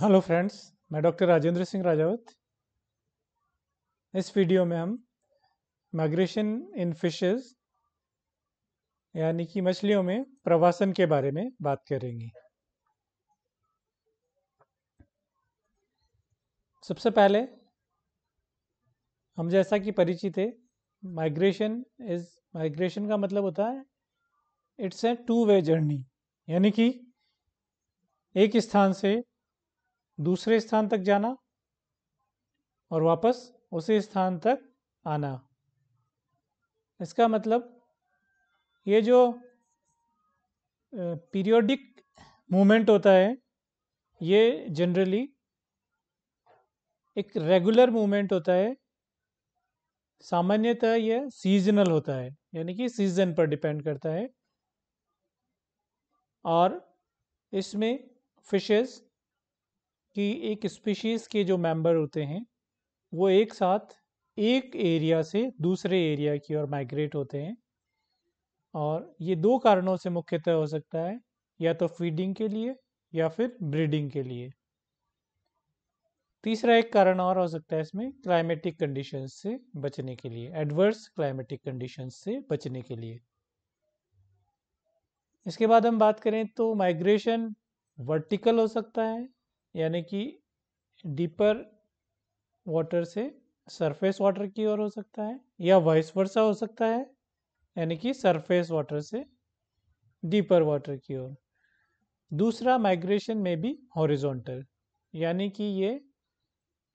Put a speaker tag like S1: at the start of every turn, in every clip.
S1: Hello friends मैं doctor Rajendra Singh Rajawat इस video में हम माइग्रेशन इन फिशेस यानी कि मछलियों में प्रवासन के बारे में बात करेंगे सबसे पहले हम जैसा कि परिचित है माइग्रेशन इज माइग्रेशन का मतलब होता है it's a two way journey यानी कि एक स्थान से दूसरे स्थान तक जाना और वापस उसी स्थान तक आना इसका मतलब ये जो पीरियोडिक मूवमेंट होता है ये जनरली एक रेगुलर मूवमेंट होता है सामान्यतः यह सीजनल होता है यानी कि सीजन पर डिपेंड करता है और इसमें फिशेस कि एक स्पीशीज़ के जो मेंबर होते हैं वो एक साथ एक एरिया से दूसरे एरिया की ओर माइग्रेट होते हैं और ये दो कारणों से मुख्यतः हो सकता है या तो फीडिंग के लिए या फिर ब्रीडिंग के लिए तीसरा एक कारण और हो सकता है इसमें क्लाइमेटिक कंडीशन से बचने के लिए एडवर्स क्लाइमेटिक कंडीशन से बचने के लिए इसके बाद हम बात करें तो माइग्रेशन वर्टिकल हो सकता है यानी कि डीपर वाटर से सरफेस वाटर की ओर हो सकता है या वाइस वर्षा हो सकता है यानी कि सरफेस वाटर से डीपर वाटर की ओर दूसरा माइग्रेशन में भी हॉरिजॉन्टल यानी कि ये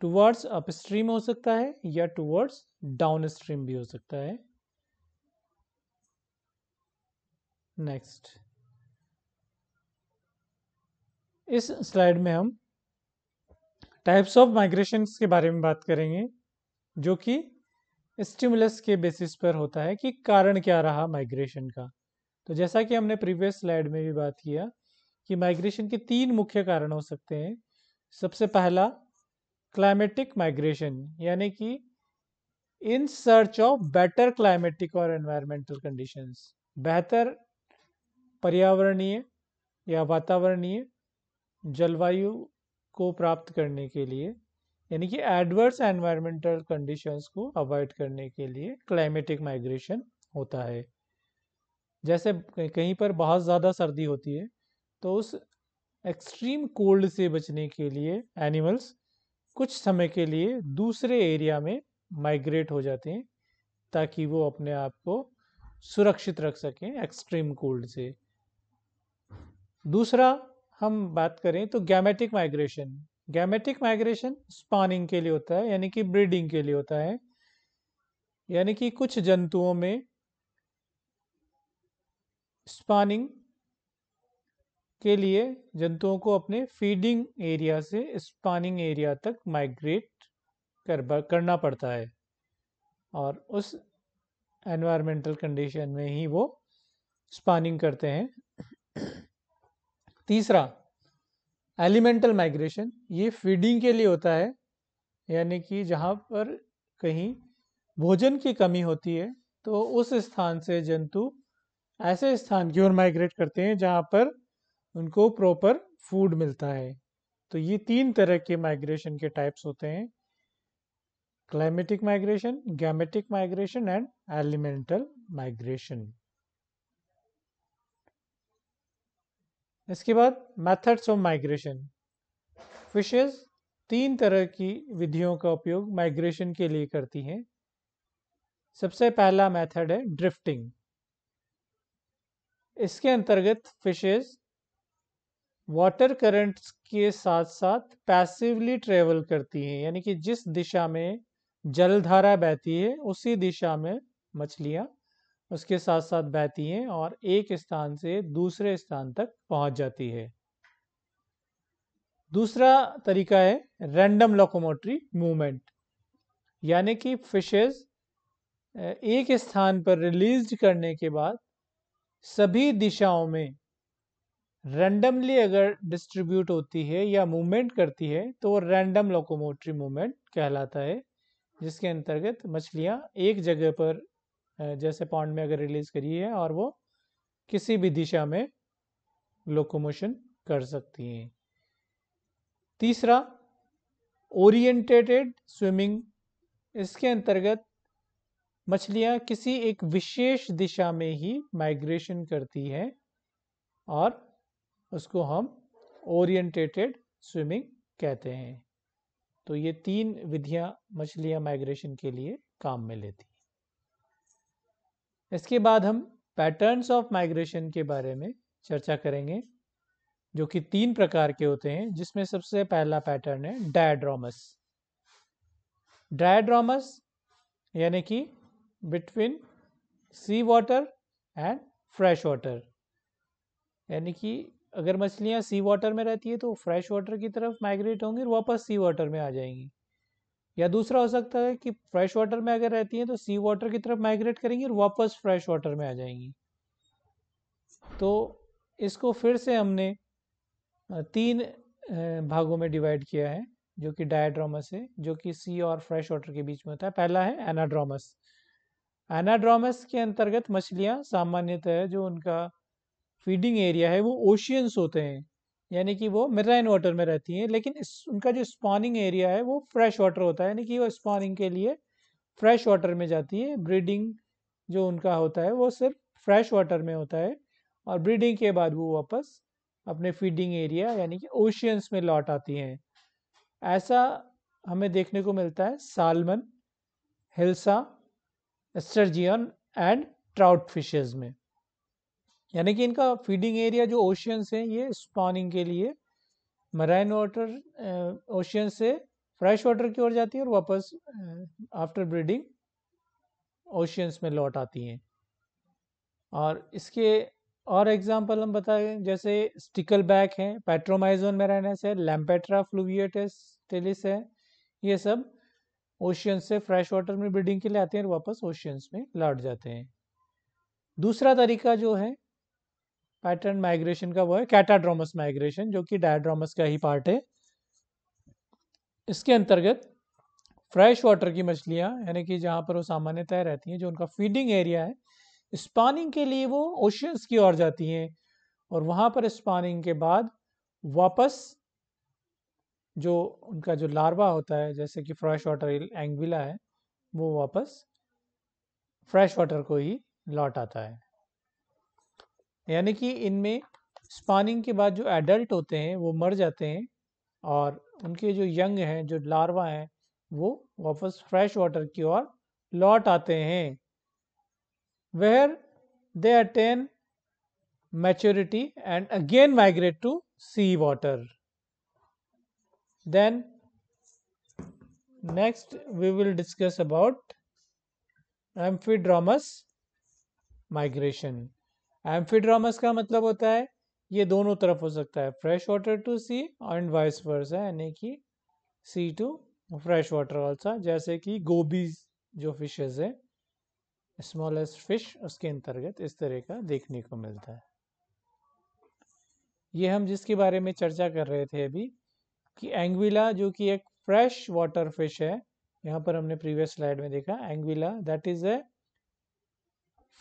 S1: टुवर्ड्स अपस्ट्रीम हो सकता है या टुवर्ड्स डाउनस्ट्रीम भी हो सकता है नेक्स्ट इस स्लाइड में हम टाइप्स ऑफ माइग्रेशन के बारे में बात करेंगे जो कि स्टिमुलस के बेसिस पर होता है कि कारण क्या रहा माइग्रेशन का तो जैसा कि हमने प्रीवियस स्लाइड में भी बात किया कि माइग्रेशन के तीन मुख्य कारण हो सकते हैं सबसे पहला क्लाइमेटिक माइग्रेशन यानी कि in search of better climatic और एनवायरमेंटल कंडीशंस बेहतर पर्यावरणीय या वातावरणीय जलवायु को प्राप्त करने के लिए यानी कि एडवर्स एनवायरमेंटल कंडीशंस को अवॉइड करने के लिए क्लाइमेटिक माइग्रेशन होता है जैसे कहीं पर बहुत ज़्यादा सर्दी होती है तो उस एक्सट्रीम कोल्ड से बचने के लिए एनिमल्स कुछ समय के लिए दूसरे एरिया में माइग्रेट हो जाते हैं ताकि वो अपने आप को सुरक्षित रख सकें एक्सट्रीम कोल्ड से दूसरा हम बात करें तो gametic migration gametic migration spawning के लिए होता है यानी कि ब्रीडिंग के लिए होता है यानी कि कुछ जंतुओं में स्पानिंग के लिए जंतुओं को अपने फीडिंग एरिया से स्पानिंग एरिया तक माइग्रेट कर करना पड़ता है और उस एनवायरमेंटल कंडीशन में ही वो स्पानिंग करते हैं तीसरा एलिमेंटल माइग्रेशन ये फीडिंग के लिए होता है यानी कि जहाँ पर कहीं भोजन की कमी होती है तो उस स्थान से जंतु ऐसे स्थान की ओर माइग्रेट करते हैं जहाँ पर उनको प्रॉपर फूड मिलता है तो ये तीन तरह के माइग्रेशन के टाइप्स होते हैं climatic migration gametic migration and alimental migration इसके बाद मेथड्स ऑफ माइग्रेशन फिशेस तीन तरह की विधियों का उपयोग माइग्रेशन के लिए करती हैं सबसे पहला मेथड है ड्रिफ्टिंग इसके अंतर्गत फिशेस वाटर करंट्स के साथ साथ पैसिवली ट्रेवल करती हैं यानी कि जिस दिशा में जलधारा बहती है उसी दिशा में मछलियां उसके साथ साथ बहती हैं और एक स्थान से दूसरे स्थान तक पहुंच जाती है दूसरा तरीका है रैंडम लोकोमोटरी मूवमेंट यानी कि फिशेज एक स्थान पर रिलीज करने के बाद सभी दिशाओं में रैंडमली अगर डिस्ट्रीब्यूट होती है या मूवमेंट करती है तो वो रैंडम लोकोमोटरी मूवमेंट कहलाता है जिसके अंतर्गत मछलियाँ एक जगह पर जैसे पॉन्ड में अगर रिलीज करी है और वो किसी भी दिशा में लोकोमोशन कर सकती हैं तीसरा ओरिएंटेटेड स्विमिंग इसके अंतर्गत मछलियां किसी एक विशेष दिशा में ही माइग्रेशन करती हैं और उसको हम ओरिएंटेटेड स्विमिंग कहते हैं तो ये तीन विधियां मछलियां माइग्रेशन के लिए काम में लेती इसके बाद हम पैटर्न्स ऑफ माइग्रेशन के बारे में चर्चा करेंगे जो कि तीन प्रकार के होते हैं जिसमें सबसे पहला पैटर्न है डायड्रामस डायड्रामस यानी कि between sea water and fresh water यानी कि अगर मछलियाँ सी वाटर में रहती है तो फ्रेश वाटर की तरफ माइग्रेट होंगी और वापस सी वाटर में आ जाएंगी या दूसरा हो सकता है कि फ्रेश वाटर में अगर रहती हैं तो सी वाटर की तरफ माइग्रेट करेंगी और वापस फ्रेश वाटर में आ जाएंगी तो इसको फिर से हमने तीन भागों में डिवाइड किया है जो कि डायड्रामस है जो कि सी और फ्रेश वाटर के बीच में होता है पहला है एनाड्रामस एनाड्रामस के अंतर्गत मछलियाँ सामान्यतः जो उनका फीडिंग एरिया है वो ओशियंस होते हैं यानी कि वो मेराइन वाटर में रहती हैं लेकिन इस उनका जो स्पॉनिंग एरिया है वो फ्रेश वाटर होता है यानी कि वो स्पॉनिंग के लिए फ्रेश वाटर में जाती है ब्रीडिंग जो उनका होता है वो सिर्फ फ्रेश वाटर में होता है और ब्रीडिंग के बाद वो वापस अपने फीडिंग एरिया यानी कि ओशियंस में लौट आती हैं ऐसा हमें देखने को मिलता है salmon hilsa sturgeon and trout fishes में यानी कि इनका फीडिंग एरिया जो ओशियंस से ये स्पॉनिंग के लिए मराइन वाटर ओशियन से फ्रेश वाटर की ओर जाती है और वापस आफ्टर ब्रीडिंग ओशियंस में लौट आती हैं और इसके और एग्जांपल हम बताएं जैसे स्टिकल बैक है पेट्रोमाइजोन मेराइनस है लैम्पेट्रा फ्लूविएटस टेलिस है ये सब ओशियन से फ्रेश वाटर में ब्रीडिंग के लिए आते हैं और वापस ओशियंस में लौट जाते हैं दूसरा तरीका जो है पैटर्न माइग्रेशन का वो है कैटाड्रोमस माइग्रेशन जो कि डायड्रोमस का ही पार्ट है इसके अंतर्गत फ्रेश वाटर की मछलियाँ यानी कि जहाँ पर वो सामान्यतः रहती हैं जो उनका फीडिंग एरिया है स्पानिंग के लिए वो ओशियंस की ओर जाती हैं और वहाँ पर स्पानिंग के बाद वापस जो उनका जो लार्वा होता है जैसे कि फ्रेश वाटर एंगविला है वो वापस फ्रेश वाटर को ही लौट आता है यानी कि इनमें स्पानिंग के बाद जो एडल्ट होते हैं वो मर जाते हैं और उनके जो यंग हैं जो लार्वा हैं वो वापस फ्रेश वाटर की ओर लौट आते हैं where they attain maturity and again migrate to sea water then next we will discuss about amphidromous migration amphidromous का मतलब होता है ये दोनों तरफ हो सकता है fresh water to sea and vice versa है यानी कि sea to fresh water also जैसे कि गोभी जो फिशेज है स्मॉलेस्ट फिश उसके अंतर्गत इस तरह का देखने को मिलता है ये हम जिसके बारे में चर्चा कर रहे थे अभी कि एंग्विला जो कि एक फ्रेश वाटर फिश है यहाँ पर हमने प्रीवियस स्लाइड में देखा anguilla that is a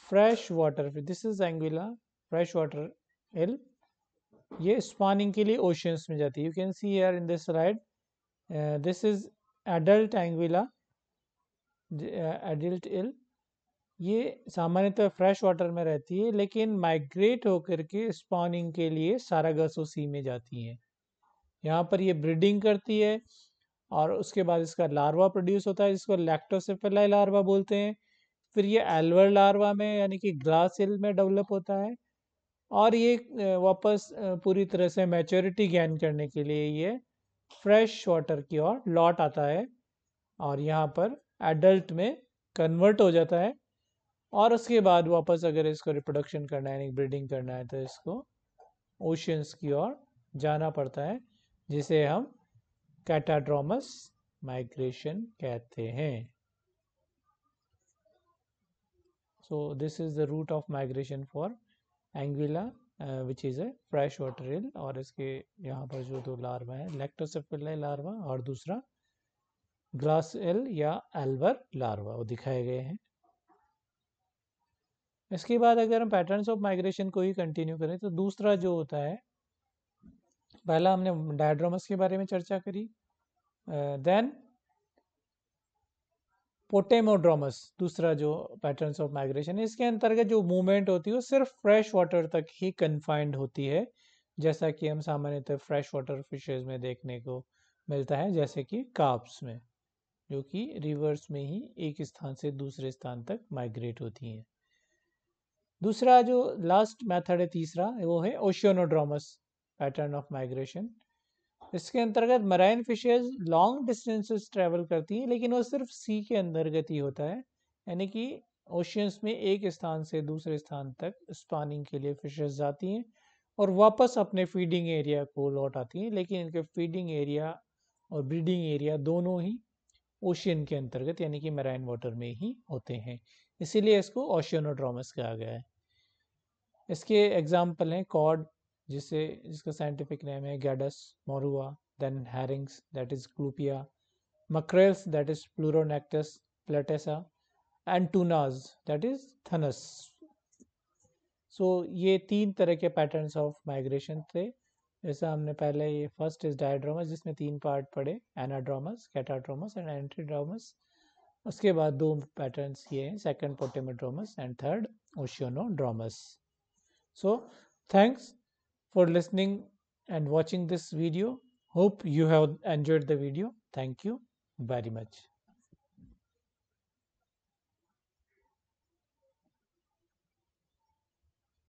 S1: fresh water fish this is anguilla fresh water eel ये स्पानिंग के लिए ओशंस में जाती है you can see here in this slide this is adult anguilla adult eel ये सामान्यतः फ्रेश वाटर में रहती है लेकिन माइग्रेट होकर के स्पॉनिंग के लिए सारागासो सी में जाती हैं यहाँ पर ये ब्रीडिंग करती है और उसके बाद इसका लार्वा प्रोड्यूस होता है जिसको लैक्टोसेफेलाई लार्वा बोलते हैं फिर ये एल्वर लार्वा में यानी कि ग्रास हिल में डेवलप होता है और ये वापस पूरी तरह से मैच्योरिटी गेन करने के लिए ये फ्रेश वाटर की ओर लौट आता है और यहाँ पर एडल्ट में कन्वर्ट हो जाता है और उसके बाद वापस अगर इसको रिप्रोडक्शन करना है यानी ब्रीडिंग करना है तो इसको ओशंस की ओर जाना पड़ता है जिसे हम कैटाड्रोमस माइग्रेशन कहते हैं so this is the route of migration for anguilla uh, which is a fresh water eel aur iske yahan par jo do larva hai leptocephali larva aur dusra glass eel ya alver larva wo dikhaye gaye hain इसके बाद अगर हम patterns of migration को ही continue करें तो दूसरा जो होता है पहला हमने डायड्रोमस के बारे में चर्चा करी देन पोटेमोड्रोमस दूसरा जो पैटर्न्स ऑफ माइग्रेशन है इसके अंतर्गत जो मूवमेंट होती है वो सिर्फ फ्रेश वाटर तक ही कन्फाइंड होती है जैसा कि हम सामान्यतः फ्रेश वाटर फिशेज में देखने को मिलता है जैसे कि काप्स में जो कि रिवर्स में ही एक स्थान से दूसरे स्थान तक माइग्रेट होती हैं दूसरा जो लास्ट मेथड है तीसरा वो है ओशियोनोड्रोमस पैटर्न ऑफ माइग्रेशन इसके अंतर्गत marine fishes long distances travel करती हैं लेकिन वो सिर्फ सी के अंतर्गत ही होता है यानी कि ओशियंस में एक स्थान से दूसरे स्थान तक स्पानिंग के लिए फिशेज जाती हैं और वापस अपने फीडिंग एरिया को लौट आती हैं लेकिन इनके फीडिंग एरिया और ब्रीडिंग एरिया दोनों ही ओशियन के अंतर्गत यानी कि मराइन वाटर में ही होते हैं इसीलिए इसको ओशियनोड्रामस कहा गया है इसके एग्जाम्पल हैं कॉड जिसे जिसका साइंटिफिक नेम है gadus morhua then herrings that is clupea mackerels that is pleuronectes platessa and tunas that is thunnus so ये तीन तरह के पैटर्न्स ऑफ माइग्रेशन थे जैसा हमने पहले ये फर्स्ट इज डायड्रामस जिसमें तीन पार्ट पड़े एनाड्रामस कैटाड्रामस एंड एंट्रीड्रामस उसके बाद दो पैटर्न्स ये हैं second potamodromous and third oceanodromous so thanks for listening and watching this video. Hope you have enjoyed the video. Thank you very much.